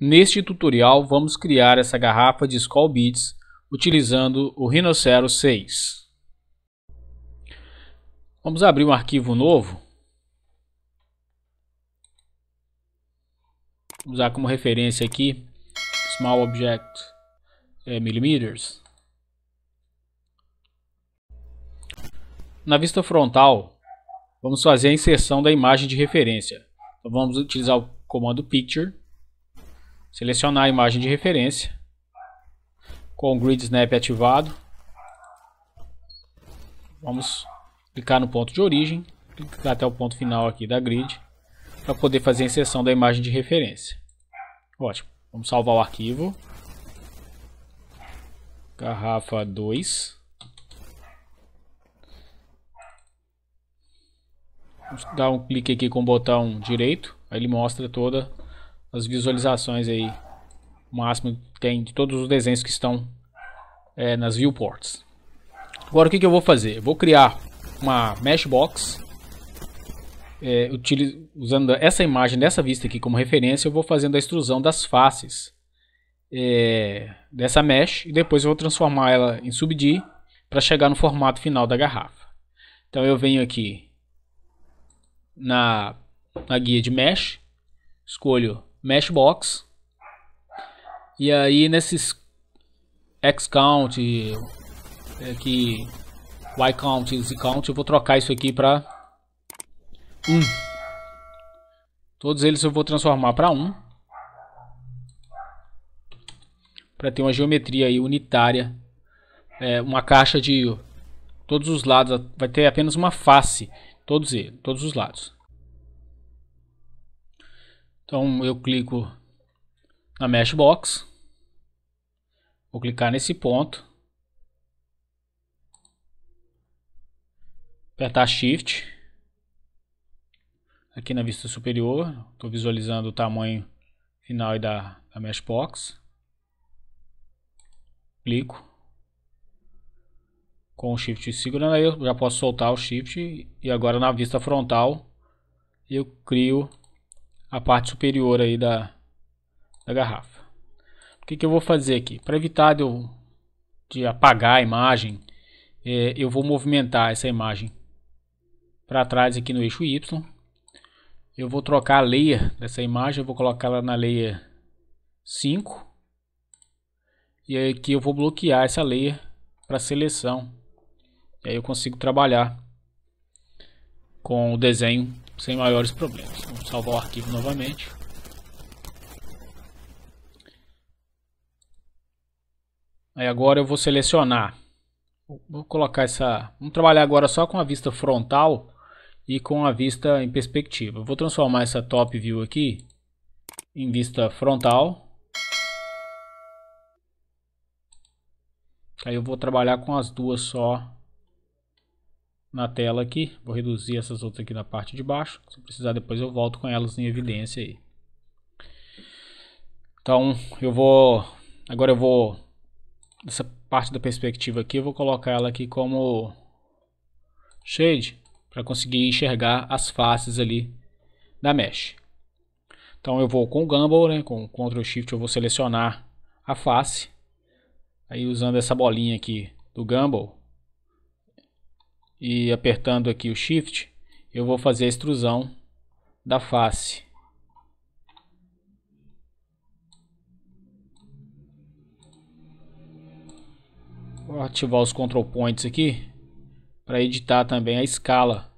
Neste tutorial vamos criar essa garrafa de Skull Beats utilizando o Rhinocero 6. Vamos abrir um arquivo novo. Vamos usar como referência aqui Small Object é, Millimeters. Na vista frontal, vamos fazer a inserção da imagem de referência. Então vamos utilizar o comando Picture Selecionar a imagem de referência com o Grid Snap ativado. Vamos clicar no ponto de origem, clicar até o ponto final aqui da grid para poder fazer a inserção da imagem de referência. Ótimo. Vamos salvar o arquivo. Garrafa 2. Vamos dar um clique aqui com o botão direito, aí ele mostra toda as visualizações aí máximo que tem de todos os desenhos que estão é, nas viewports. Agora o que, que eu vou fazer? Eu vou criar uma mesh é, usando essa imagem dessa vista aqui como referência, eu vou fazendo a extrusão das faces é, dessa mesh e depois eu vou transformar ela em subd para chegar no formato final da garrafa. Então eu venho aqui na, na guia de mesh, escolho Matchbox. E aí nesses X-Count, aqui é, Y-Count, Z-Count, eu vou trocar isso aqui para 1. Um. Todos eles eu vou transformar para 1. Um, para ter uma geometria aí unitária. É, uma caixa de todos os lados, vai ter apenas uma face, todos, eles, todos os lados. Então eu clico na mesh box. Vou clicar nesse ponto. Apertar Shift. Aqui na vista superior, estou visualizando o tamanho final da, da mesh box. Clico com o shift segurando aí eu já posso soltar o shift e agora na vista frontal eu crio a parte superior aí da, da garrafa. O que, que eu vou fazer aqui? Para evitar de, eu, de apagar a imagem, é, eu vou movimentar essa imagem para trás aqui no eixo Y. Eu vou trocar a layer dessa imagem, eu vou colocá-la na layer 5. E aqui eu vou bloquear essa layer para seleção. E aí eu consigo trabalhar com o desenho sem maiores problemas. Vamos salvar o arquivo novamente. Aí agora eu vou selecionar. Vou colocar essa. Vamos trabalhar agora só com a vista frontal e com a vista em perspectiva. vou transformar essa top view aqui em vista frontal. Aí eu vou trabalhar com as duas só na tela aqui. Vou reduzir essas outras aqui na parte de baixo. Se precisar depois eu volto com elas em evidência aí. Então eu vou... Agora eu vou... Essa parte da perspectiva aqui eu vou colocar ela aqui como shade. Para conseguir enxergar as faces ali da mesh. Então eu vou com o Gumball, né, com o Ctrl Shift eu vou selecionar a face. Aí usando essa bolinha aqui do Gumball, e apertando aqui o Shift, eu vou fazer a extrusão da face. Vou ativar os control points aqui para editar também a escala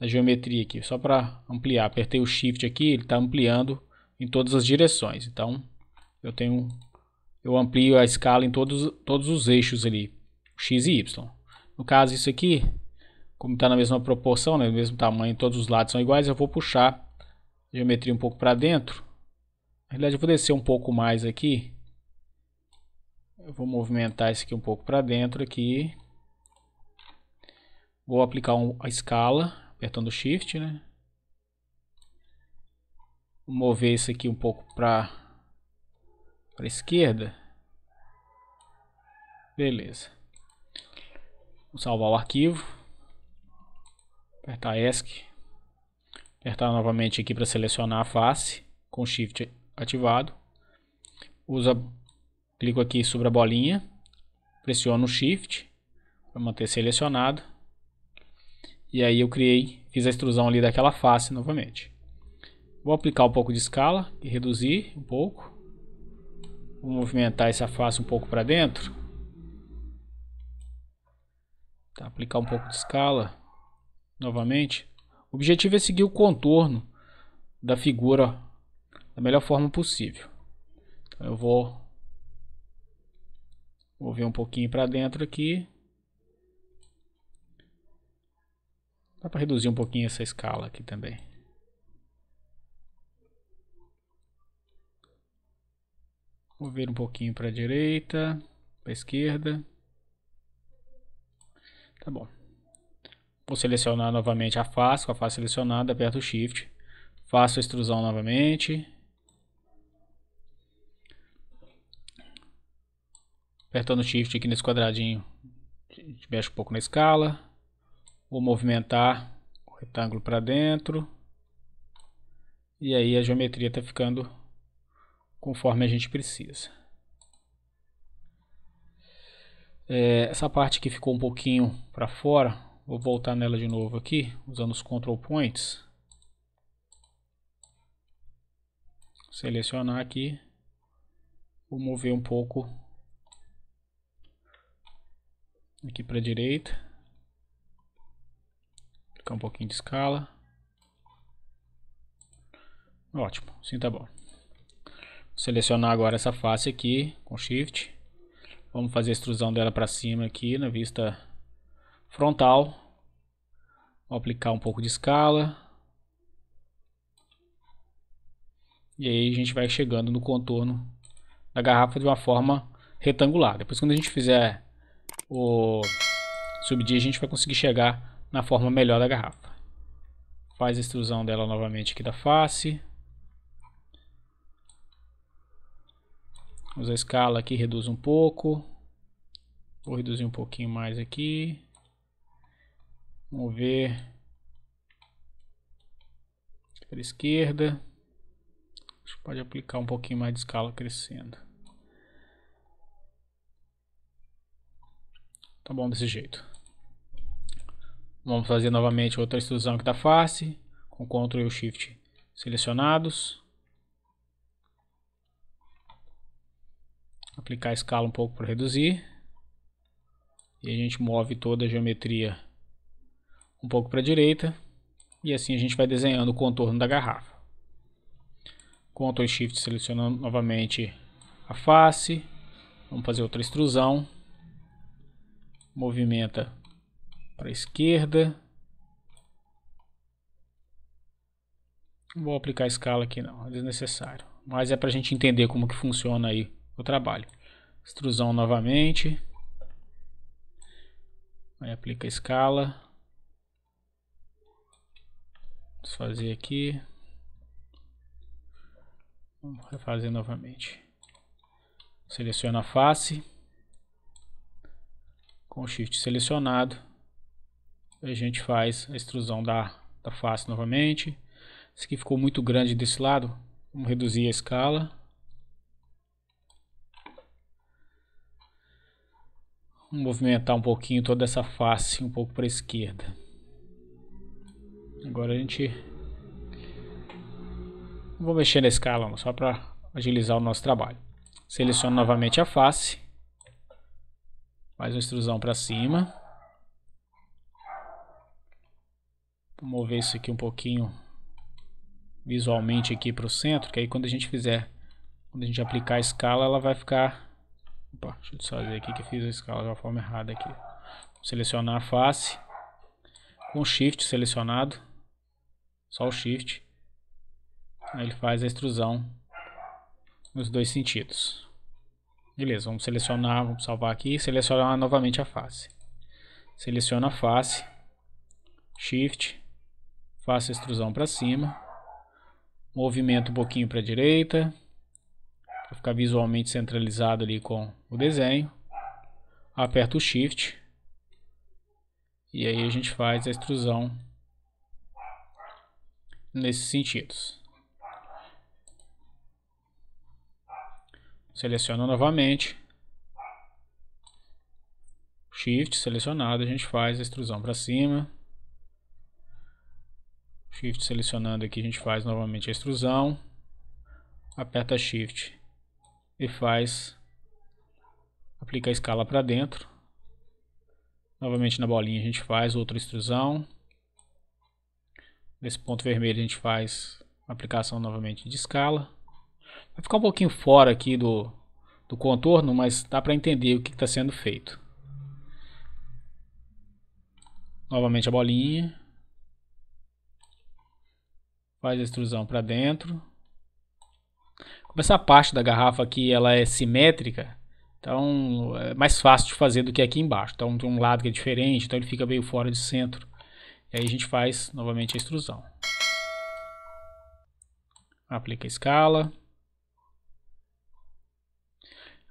da geometria aqui, só para ampliar. Apertei o Shift aqui, ele está ampliando em todas as direções. Então, eu tenho eu amplio a escala em todos todos os eixos ali, x e y. No caso isso aqui como está na mesma proporção, né, mesmo tamanho, todos os lados são iguais, eu vou puxar a geometria um pouco para dentro. Na realidade, eu vou descer um pouco mais aqui. Eu vou movimentar isso aqui um pouco para dentro aqui. Vou aplicar um, a escala, apertando Shift, né? Vou mover isso aqui um pouco para para esquerda. Beleza. Vou salvar o arquivo apertar ESC, apertar novamente aqui para selecionar a face com Shift ativado, usa, clico aqui sobre a bolinha, pressiono o Shift para manter selecionado e aí eu criei, fiz a extrusão ali daquela face novamente. Vou aplicar um pouco de escala e reduzir um pouco. Vou movimentar essa face um pouco para dentro. Tá, aplicar um pouco de escala novamente. O objetivo é seguir o contorno da figura da melhor forma possível. Então, eu vou vou ver um pouquinho para dentro aqui. Dá para reduzir um pouquinho essa escala aqui também. Vou ver um pouquinho para a direita, para a esquerda. Tá bom. Vou selecionar novamente a face, com a face selecionada, aperto o Shift. Faço a extrusão novamente. Apertando o Shift aqui nesse quadradinho, a gente mexe um pouco na escala. Vou movimentar o retângulo para dentro. E aí a geometria está ficando conforme a gente precisa. É, essa parte que ficou um pouquinho para fora, Vou voltar nela de novo aqui, usando os control points. Selecionar aqui. Vou mover um pouco aqui para a direita. Ficar um pouquinho de escala. Ótimo, sim tá bom. Vou selecionar agora essa face aqui com Shift. Vamos fazer a extrusão dela para cima aqui na vista frontal. Vou aplicar um pouco de escala. E aí a gente vai chegando no contorno da garrafa de uma forma retangular. Depois quando a gente fizer o subdia, a gente vai conseguir chegar na forma melhor da garrafa. Faz a extrusão dela novamente aqui da face. Usa a escala aqui, reduz um pouco. Vou reduzir um pouquinho mais aqui. Vamos ver. Para a esquerda. A gente pode aplicar um pouquinho mais de escala crescendo. Tá bom desse jeito. Vamos fazer novamente outra extrusão aqui da face. Com Ctrl e Shift selecionados. Aplicar a escala um pouco para reduzir. E a gente move toda a geometria um pouco para a direita. E assim a gente vai desenhando o contorno da garrafa. Ctrl Shift selecionando novamente a face. Vamos fazer outra extrusão. Movimenta para a esquerda. Não vou aplicar a escala aqui não, é desnecessário. Mas é para a gente entender como que funciona aí o trabalho. Extrusão novamente. Aí aplica a escala. Desfazer aqui. Vamos refazer novamente. Seleciona a face. Com o shift selecionado, a gente faz a extrusão da, da face novamente. Esse aqui ficou muito grande desse lado. Vamos reduzir a escala. Vamos movimentar um pouquinho toda essa face um pouco para a esquerda. Agora a gente... Vou mexer na escala só para agilizar o nosso trabalho. Seleciono novamente a face. Mais uma extrusão para cima. Vou mover isso aqui um pouquinho visualmente aqui para o centro, que aí quando a gente fizer, quando a gente aplicar a escala, ela vai ficar... Opa, deixa eu desfazer aqui que fiz a escala de uma forma errada aqui. Vou selecionar a face, com Shift selecionado, só o shift. Aí ele faz a extrusão nos dois sentidos. Beleza, vamos selecionar, vamos salvar aqui e selecionar novamente a face. Seleciona a face, Shift, faço a extrusão para cima, movimento um pouquinho para a direita, para ficar visualmente centralizado ali com o desenho. Aperto o Shift e aí a gente faz a extrusão nesses sentidos. Seleciona novamente. Shift selecionado, a gente faz a extrusão para cima. Shift selecionando aqui, a gente faz novamente a extrusão. Aperta Shift e faz aplica a escala para dentro. Novamente na bolinha a gente faz outra extrusão. Nesse ponto vermelho a gente faz aplicação novamente de escala. Vai ficar um pouquinho fora aqui do, do contorno, mas dá para entender o que está sendo feito. Novamente a bolinha. Faz a extrusão para dentro. Como essa parte da garrafa aqui ela é simétrica, então é mais fácil de fazer do que aqui embaixo. Então tem um lado que é diferente, então ele fica meio fora de centro. E aí a gente faz novamente a extrusão. Aplica a escala.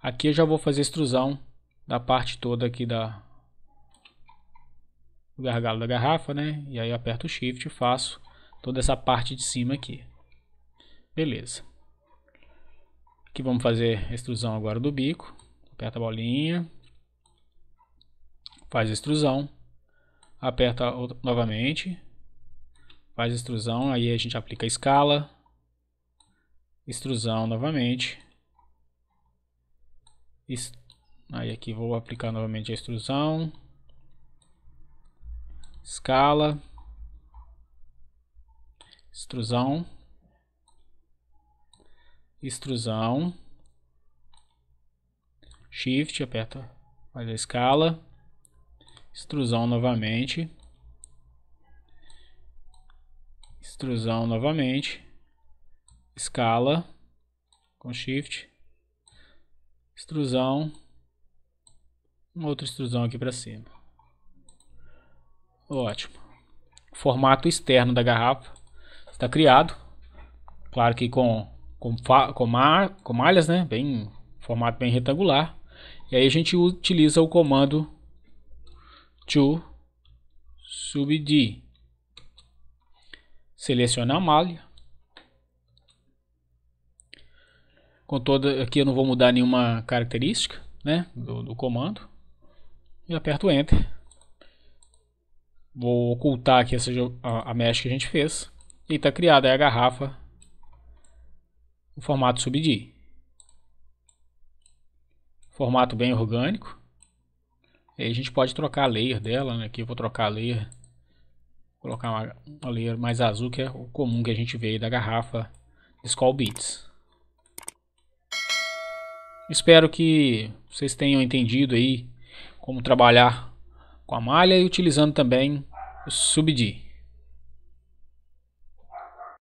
Aqui eu já vou fazer a extrusão da parte toda aqui da do gargalo da garrafa, né? E aí aperto o Shift e faço toda essa parte de cima aqui. Beleza. Aqui vamos fazer a extrusão agora do bico. Aperta a bolinha. Faz a extrusão aperta novamente, faz extrusão, aí a gente aplica a escala, extrusão novamente, aí aqui vou aplicar novamente a extrusão, escala, extrusão, extrusão, shift, aperta, faz a escala, extrusão novamente, extrusão novamente, escala com shift, extrusão, uma outra extrusão aqui para cima. Ótimo. O formato externo da garrafa está criado. Claro que com, com, com, mar, com malhas, né? Bem, formato bem retangular. E aí a gente utiliza o comando to subd. Seleciona a malha. Com toda, aqui eu não vou mudar nenhuma característica né, do, do comando. E aperto Enter. Vou ocultar aqui essa, a, a mesh que a gente fez. E está criada a garrafa o formato subd. Formato bem orgânico. E aí a gente pode trocar a layer dela, né? Aqui eu vou trocar a layer, colocar uma, uma layer mais azul, que é o comum que a gente vê da garrafa Skull Beats. Espero que vocês tenham entendido aí como trabalhar com a malha e utilizando também o SubD.